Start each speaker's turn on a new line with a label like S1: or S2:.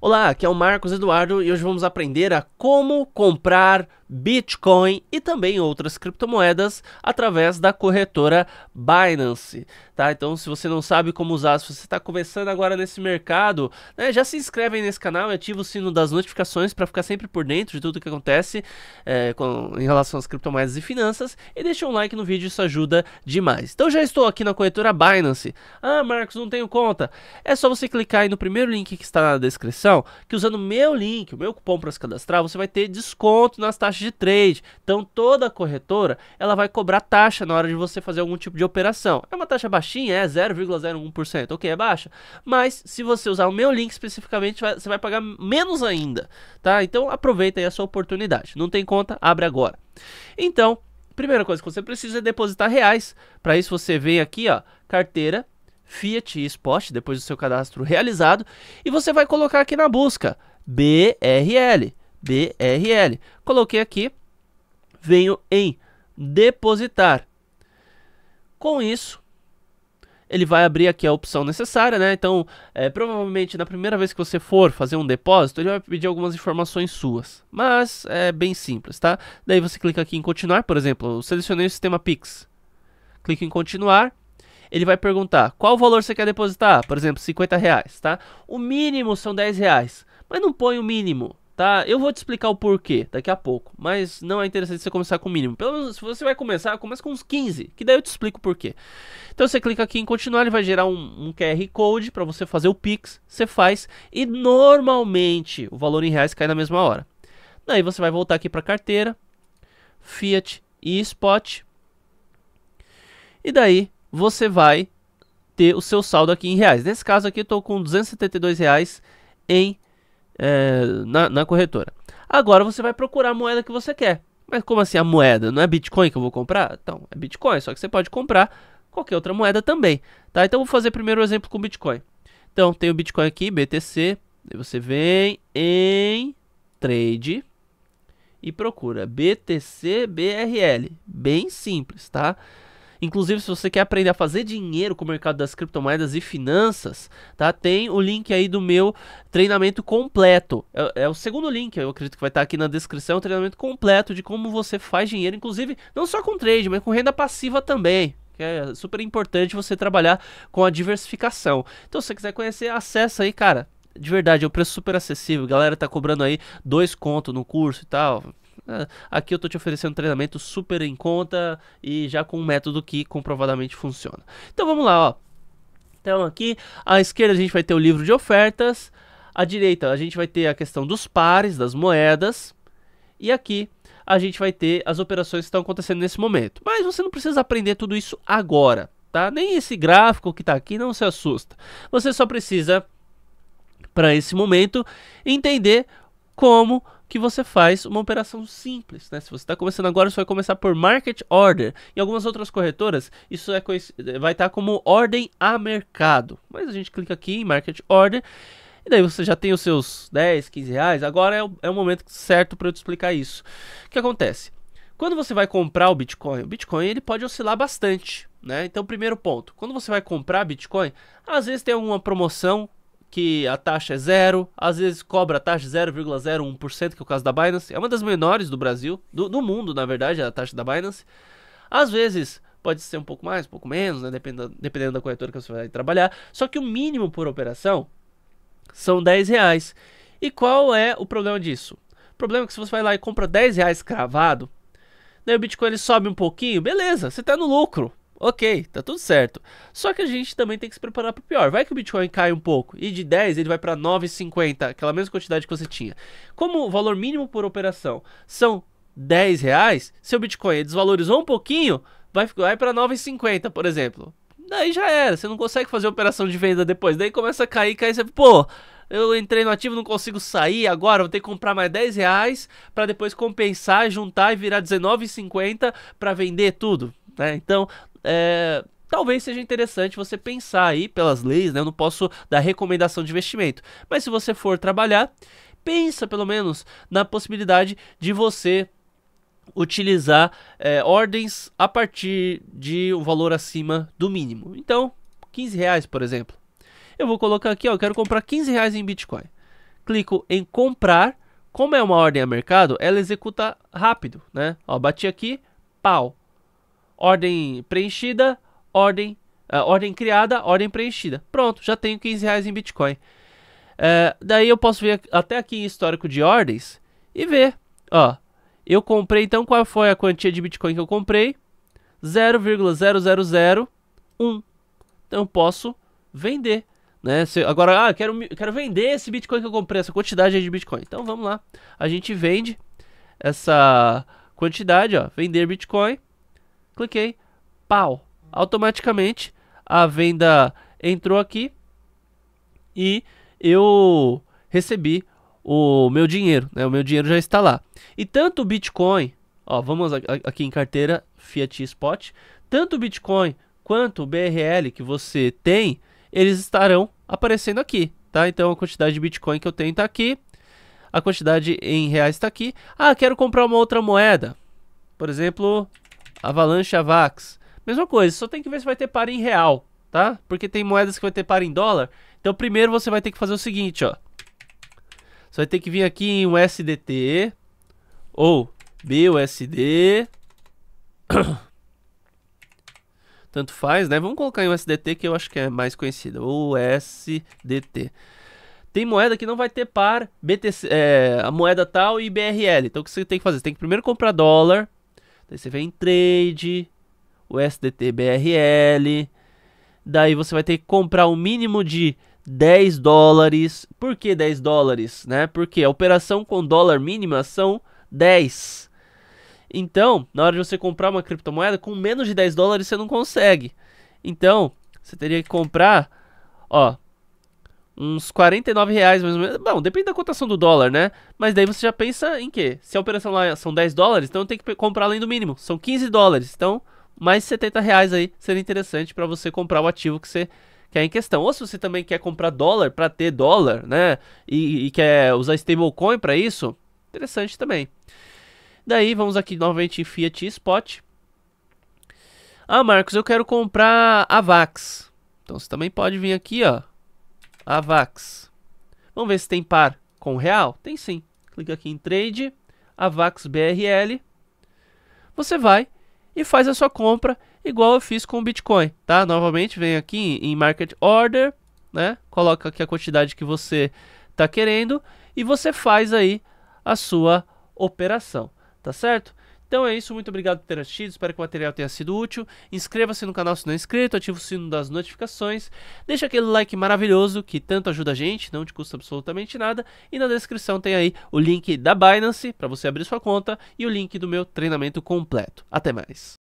S1: Olá, aqui é o Marcos Eduardo e hoje vamos aprender a como comprar Bitcoin e também outras criptomoedas através da corretora Binance, tá? Então, se você não sabe como usar, se você está começando agora nesse mercado, né, já se inscreve aí nesse canal e ativa o sino das notificações para ficar sempre por dentro de tudo que acontece é, com, em relação às criptomoedas e finanças e deixa um like no vídeo, isso ajuda demais. Então, já estou aqui na corretora Binance. Ah, Marcos, não tenho conta. É só você clicar aí no primeiro link que está na descrição que usando o meu link, o meu cupom para se cadastrar, você vai ter desconto nas taxas de trade. Então toda corretora, ela vai cobrar taxa na hora de você fazer algum tipo de operação. É uma taxa baixinha, é 0,01%, ok, é baixa, mas se você usar o meu link especificamente, você vai pagar menos ainda, tá? Então aproveita aí a sua oportunidade. Não tem conta, abre agora. Então, primeira coisa que você precisa é depositar reais. Para isso você vem aqui, ó, carteira Fiat e Sport depois do seu cadastro realizado, e você vai colocar aqui na busca BRL, BRL. Coloquei aqui, venho em depositar. Com isso, ele vai abrir aqui a opção necessária, né? Então, é, provavelmente na primeira vez que você for fazer um depósito, ele vai pedir algumas informações suas, mas é bem simples, tá? Daí você clica aqui em continuar, por exemplo, eu selecionei o sistema Pix, clique em continuar, ele vai perguntar qual valor você quer depositar, por exemplo, 50 reais, tá? O mínimo são 10 reais, mas não põe o mínimo, tá? Eu vou te explicar o porquê daqui a pouco, mas não é interessante você começar com o mínimo. Pelo menos se você vai começar, começa com uns 15, que daí eu te explico o porquê. Então você clica aqui em continuar, ele vai gerar um, um QR Code para você fazer o Pix, você faz e normalmente o valor em reais cai na mesma hora. Daí você vai voltar aqui para carteira, Fiat e Spot. E daí você vai ter o seu saldo aqui em reais. Nesse caso aqui, estou com 272 reais em, é, na, na corretora. Agora você vai procurar a moeda que você quer. Mas como assim a moeda? Não é Bitcoin que eu vou comprar? Então, é Bitcoin, só que você pode comprar qualquer outra moeda também. Tá? Então, vou fazer primeiro o um exemplo com Bitcoin. Então, tem o Bitcoin aqui, BTC. Você vem em Trade e procura BTC BRL. Bem simples, tá? Inclusive, se você quer aprender a fazer dinheiro com o mercado das criptomoedas e finanças, tá? Tem o link aí do meu treinamento completo. É, é o segundo link, eu acredito que vai estar aqui na descrição, o treinamento completo de como você faz dinheiro, inclusive não só com trade, mas com renda passiva também que é super importante você trabalhar com a diversificação. Então, se você quiser conhecer, acessa aí, cara. De verdade, é um preço super acessível. A galera tá cobrando aí dois contos no curso e tal. Ah, aqui eu tô te oferecendo um treinamento super em conta e já com um método que comprovadamente funciona. Então vamos lá, ó. Então aqui à esquerda a gente vai ter o livro de ofertas, à direita a gente vai ter a questão dos pares das moedas e aqui a gente vai ter as operações que estão acontecendo nesse momento. Mas você não precisa aprender tudo isso agora, tá? Nem esse gráfico que está aqui não se assusta. Você só precisa para esse momento entender como que você faz uma operação simples. Né? Se você está começando agora, você vai começar por market order. Em algumas outras corretoras, isso é vai estar tá como ordem a mercado. Mas a gente clica aqui em market order. E daí você já tem os seus 10, 15 reais. Agora é o, é o momento certo para eu te explicar isso. O que acontece? Quando você vai comprar o Bitcoin, o Bitcoin ele pode oscilar bastante. Né? Então, primeiro ponto, quando você vai comprar Bitcoin, às vezes tem alguma promoção que a taxa é zero, às vezes cobra a taxa 0,01%, que é o caso da Binance, é uma das menores do Brasil, do, do, mundo, na verdade, a taxa da Binance. Às vezes pode ser um pouco mais, um pouco menos, né? dependendo, dependendo da corretora que você vai trabalhar. Só que o mínimo por operação são 10 reais. E qual é o problema disso? O problema é que se você vai lá e compra 10 reais cravado, daí o Bitcoin ele sobe um pouquinho, beleza, você está no lucro. Ok, tá tudo certo. Só que a gente também tem que se preparar para o pior. Vai que o Bitcoin cai um pouco e de 10 ele vai para 9,50, aquela mesma quantidade que você tinha. Como o valor mínimo por operação são 10 reais, se o Bitcoin desvalorizou um pouquinho, vai, vai para 9,50, por exemplo. Daí já era, você não consegue fazer operação de venda depois. Daí começa a cair, cair, você, pô, eu entrei no ativo, não consigo sair agora, vou ter que comprar mais 10 reais para depois compensar, juntar e virar R$19,50 para vender tudo. Né? Então, é, talvez seja interessante você pensar aí pelas leis, né? Eu não posso dar recomendação de investimento, mas se você for trabalhar, pensa pelo menos na possibilidade de você utilizar é, ordens a partir de um valor acima do mínimo. Então, 15 reais, por exemplo. Eu vou colocar aqui, ó, eu quero comprar 15 reais em Bitcoin. Clico em comprar. Como é uma ordem a mercado, ela executa rápido, né? Ó, bati aqui, pau ordem preenchida, ordem, uh, ordem criada, ordem preenchida. Pronto, já tenho 15 reais em Bitcoin. Uh, daí eu posso ver até aqui em histórico de ordens e ver. Ó, eu comprei, então qual foi a quantia de Bitcoin que eu comprei? 0,0001. Então eu posso vender. Né? Se, agora, ah, quero, quero vender esse Bitcoin que eu comprei, essa quantidade de Bitcoin. Então vamos lá. A gente vende essa quantidade, ó, vender Bitcoin cliquei, pau. Automaticamente a venda entrou aqui e eu recebi o meu dinheiro, né? O meu dinheiro já está lá. E tanto o Bitcoin, ó, vamos aqui em carteira Fiat Spot, tanto o Bitcoin quanto o BRL que você tem, eles estarão aparecendo aqui, tá? Então a quantidade de Bitcoin que eu tenho está aqui, a quantidade em reais está aqui. Ah, quero comprar uma outra moeda, por exemplo, Avalanche Avax. Mesma coisa, só tem que ver se vai ter par em real, tá? Porque tem moedas que vai ter par em dólar. Então primeiro você vai ter que fazer o seguinte, ó. Você vai ter que vir aqui em USDT ou BUSD. Tanto faz, né? Vamos colocar em USDT que eu acho que é mais conhecido. USDT. Tem moeda que não vai ter par BTC, é, a moeda tal e BRL. Então o que você tem que fazer? Você tem que primeiro comprar dólar Daí você vem em trade, o SDTBRL. Daí você vai ter que comprar o um mínimo de 10 dólares. Por que 10 dólares? Né? Porque a operação com dólar mínima são 10. Então, na hora de você comprar uma criptomoeda, com menos de 10 dólares você não consegue. Então, você teria que comprar, ó, uns 49 reais mais ou menos. Bom, depende da cotação do dólar, né? Mas daí você já pensa em quê? Se a operação lá são 10 dólares, então tem que comprar além do mínimo. São 15 dólares. Então, mais 70 reais aí seria interessante para você comprar o ativo que você quer em questão. Ou se você também quer comprar dólar para ter dólar, né? E, e quer usar stablecoin para isso, interessante também. Daí vamos aqui novamente em Fiat Spot. Ah, Marcos, eu quero comprar a Vax. Então você também pode vir aqui, ó AVAX. Vamos ver se tem par com real? Tem sim. Clica aqui em Trade, AVAX BRL. Você vai e faz a sua compra igual eu fiz com o Bitcoin, tá? Novamente, vem aqui em Market Order, né? Coloca aqui a quantidade que você está querendo e você faz aí a sua operação, tá certo? Então é isso, muito obrigado por ter assistido, espero que o material tenha sido útil. Inscreva-se no canal se não é inscrito, ative o sino das notificações, deixa aquele like maravilhoso que tanto ajuda a gente, não te custa absolutamente nada. E na descrição tem aí o link da Binance para você abrir sua conta e o link do meu treinamento completo. Até mais!